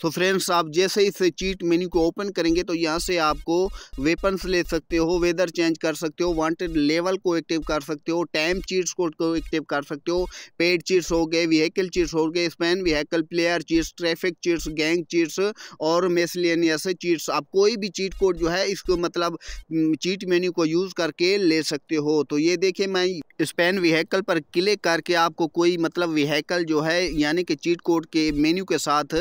सो so friends आप जैसे इस चीट मेन्यू को ओपन करेंगे तो यहाँ से आपको वेपन्स ले सकते हो वेदर चेंज कर सकते हो वांटेड लेवल को एक्टिव कर सकते हो टाइम चीट्स कोड को एक्टिव कर सकते हो पेड चीट्स हो गए व्हीकल चीट्स हो गए spawn vehicle player cheats traffic cheats gang cheats और मेसलेनियस चीट्स आप कोई भी चीट कोड जो है इसको मतलब चीट मेन्यू को यूज़ करके ले सकते हो तो ये देखिए मैं स्पैन व्हीकल पर क्लिक करके आपको कोई मतलब व्हीकल जो है यानी कि चीट कोड के मेन्यू के साथ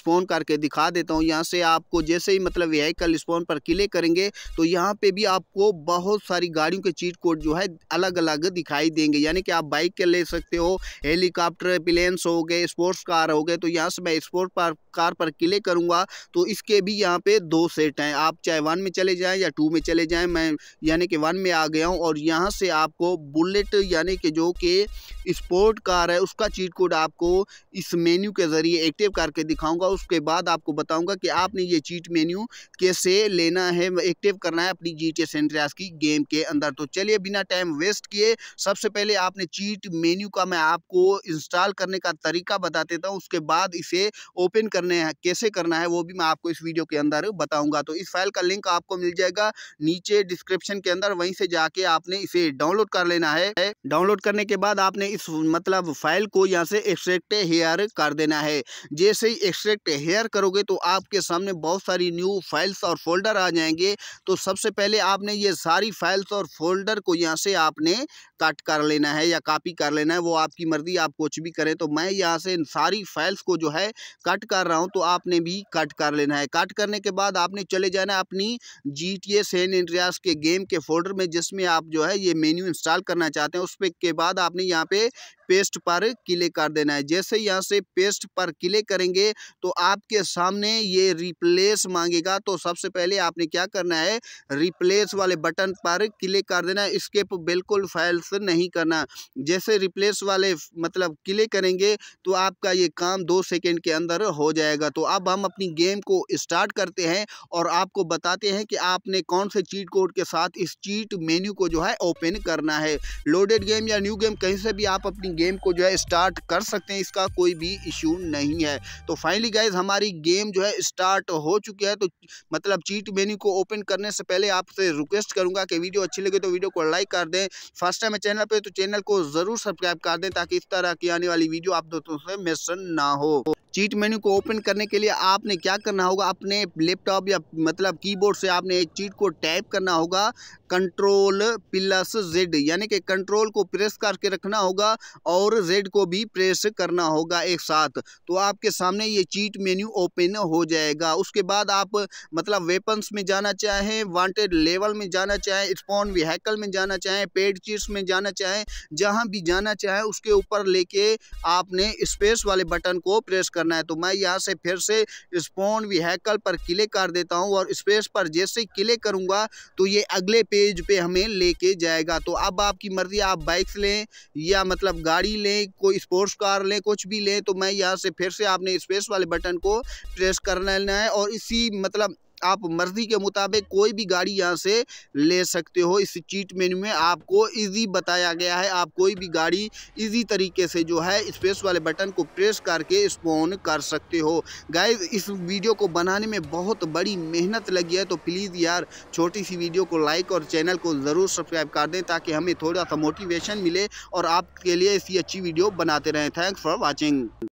स्पोन स्पॉन करके दिखा देता हूँ यहाँ से आपको जैसे ही मतलब व्हीकल स्पॉन पर क्लिक करेंगे तो यहाँ पे भी आपको बहुत सारी गाड़ियों के चीट कोड जो है अलग अलग दिखाई देंगे यानी कि आप बाइक के ले सकते हो हेलीकॉप्टर प्लेन्स हो गए स्पोर्ट्स कार हो गए तो यहाँ से मैं स्पोर्ट पर कार पर क्ले करूँगा तो इसके भी यहाँ पर दो सेट हैं आप चाहे वन में चले जाएँ या टू में चले जाएँ मैं यानी कि वन में आ गया हूँ और यहाँ से आपको बुलेट यानी कि जो कि स्पोर्ट कार है उसका चीट कोड आपको इस मेन्यू के ज़रिए एक्टिव करके दिखाऊंगा उस उसके बाद आपको बताऊंगा कि आपने ये चीट मेन्यू कैसे लेना है एक्टिव करना है अपनी जीटे सेंट्रियास की गेम के अंदर तो चलिए बिना टाइम वेस्ट किए सबसे पहले आपने चीट मेन्यू का मैं आपको इंस्टॉल करने का तरीका बता देता हूँ उसके बाद इसे ओपन करने कैसे करना है वो भी मैं आपको इस वीडियो के अंदर बताऊँगा तो इस फाइल का लिंक आपको मिल जाएगा नीचे डिस्क्रिप्शन के अंदर वहीं से जाके आपने इसे डाउनलोड कर लेना है डाउनलोड करने के बाद आपने इस मतलब फाइल को यहाँ से एक्सट्रैक्ट हेयर कर देना है जैसे ही एक्सट्रैक्ट हेयर करोगे तो आपके सामने बहुत सारी न्यू फाइल्स और फोल्डर आ जाएंगे तो सबसे पहले आपने ये सारी फाइल्स और फोल्डर को यहाँ से आपने कट कर लेना है या कापी कर लेना है वो आपकी मर्ज़ी आप कुछ भी करें तो मैं यहाँ से इन सारी फाइल्स को जो है कट कर रहा हूँ तो आपने भी कट कर लेना है कट करने के बाद आपने चले जाना अपनी जी टी ए सैन इंड्रियास के गेम के फोल्डर में जिसमें आप जो है ये मेन्यू इंस्टॉल करना चाहते हैं उस पर के बाद आपने यहाँ पे पेस्ट पर क्लिक कर देना है जैसे यहाँ से पेस्ट पर क्लिक करेंगे तो आपके सामने ये रिप्लेस मांगेगा तो सबसे पहले आपने क्या करना है रिप्लेस वाले बटन पर क्लिक कर देना है स्किप बिल्कुल फाइल्स नहीं करना जैसे रिप्लेस वाले मतलब क्लिक करेंगे तो आपका ये काम दो सेकेंड के अंदर हो जाएगा तो अब हम अपनी गेम को स्टार्ट करते हैं और आपको बताते हैं कि आपने कौन से चीट कोड के साथ इस चीट मेन्यू को जो है ओपन करना है लोडेड गेम या न्यू गेम कहीं से भी आप अपनी गेम को जो है स्टार्ट कर सकते हैं इसका कोई भी इशू नहीं है तो फाइनली गाइज हमारी गेम जो है स्टार्ट हो चुकी है तो मतलब चीट मेन्यू को ओपन करने से पहले आपसे रिक्वेस्ट करूंगा कि वीडियो अच्छी लगे तो वीडियो को लाइक कर दें फर्स्ट टाइम चैनल पे तो चैनल को ज़रूर सब्सक्राइब कर दें ताकि इस तरह की आने वाली वीडियो आप दोस्तों से मिस ना हो चीट मेन्यू को ओपन करने के लिए आपने क्या करना होगा अपने लैपटॉप या मतलब कीबोर्ड से आपने एक चीट को टाइप करना होगा कंट्रोल प्लस जेड यानी कि कंट्रोल को प्रेस करके रखना होगा और जेड को भी प्रेस करना होगा एक साथ तो आपके सामने ये चीट मेन्यू ओपन हो जाएगा उसके बाद आप मतलब वेपन्स में जाना चाहें वांटेड लेवल में जाना चाहें स्पॉन व्हीकल में जाना चाहें पेड चीट्स में जाना चाहें जहां भी जाना चाहें उसके ऊपर लेके आपने स्पेस वाले बटन को प्रेस कर करना है तो मैं यहाँ से फिर से स्पॉन व्हीकल पर क्लिक कर देता हूँ और स्पेस पर जैसे क्लिक करूँगा तो ये अगले पेज पे हमें लेके जाएगा तो अब आपकी मर्ज़ी आप बाइक्स लें या मतलब गाड़ी लें कोई स्पोर्ट्स कार लें कुछ भी लें तो मैं यहाँ से फिर से आपने स्पेस वाले बटन को प्रेस कर लेना है और इसी मतलब आप मर्ज़ी के मुताबिक कोई भी गाड़ी यहाँ से ले सकते हो इस चीट मेन्यू में आपको इजी बताया गया है आप कोई भी गाड़ी इजी तरीके से जो है स्पेस वाले बटन को प्रेस करके स्पॉन कर सकते हो गाइज इस वीडियो को बनाने में बहुत बड़ी मेहनत लगी है तो प्लीज़ यार छोटी सी वीडियो को लाइक और चैनल को ज़रूर सब्सक्राइब कर दें ताकि हमें थोड़ा सा मोटिवेशन मिले और आपके लिए ऐसी अच्छी वीडियो बनाते रहें थैंक्स फॉर वॉचिंग